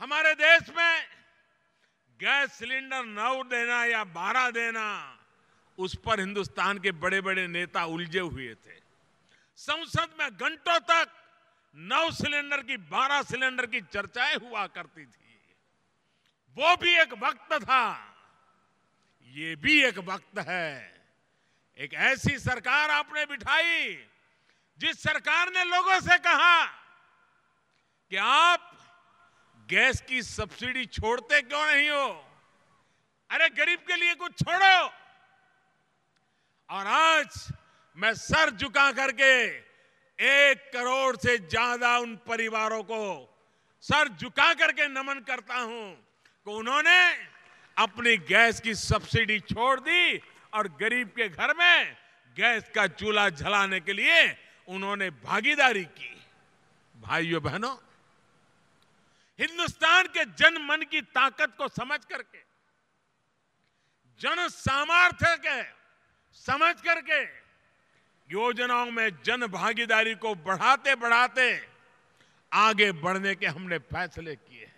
हमारे देश में गैस सिलेंडर नौ देना या बारह देना उस पर हिंदुस्तान के बड़े बड़े नेता उलझे हुए थे संसद में घंटों तक नौ सिलेंडर की बारह सिलेंडर की चर्चाएं हुआ करती थी वो भी एक वक्त था ये भी एक वक्त है एक ऐसी सरकार आपने बिठाई जिस सरकार ने लोगों से कहा कि आप गैस की सब्सिडी छोड़ते क्यों नहीं हो अरे गरीब के लिए कुछ छोड़ो और आज मैं सर झुका करके एक करोड़ से ज्यादा उन परिवारों को सर झुका करके नमन करता हूं कि उन्होंने अपनी गैस की सब्सिडी छोड़ दी और गरीब के घर में गैस का चूल्हा जलाने के लिए उन्होंने भागीदारी की भाइयों बहनों हिंदुस्तान के जन मन की ताकत को समझ करके जन सामर्थ्य के समझ करके योजनाओं में जन भागीदारी को बढ़ाते बढ़ाते आगे बढ़ने के हमने फैसले किए हैं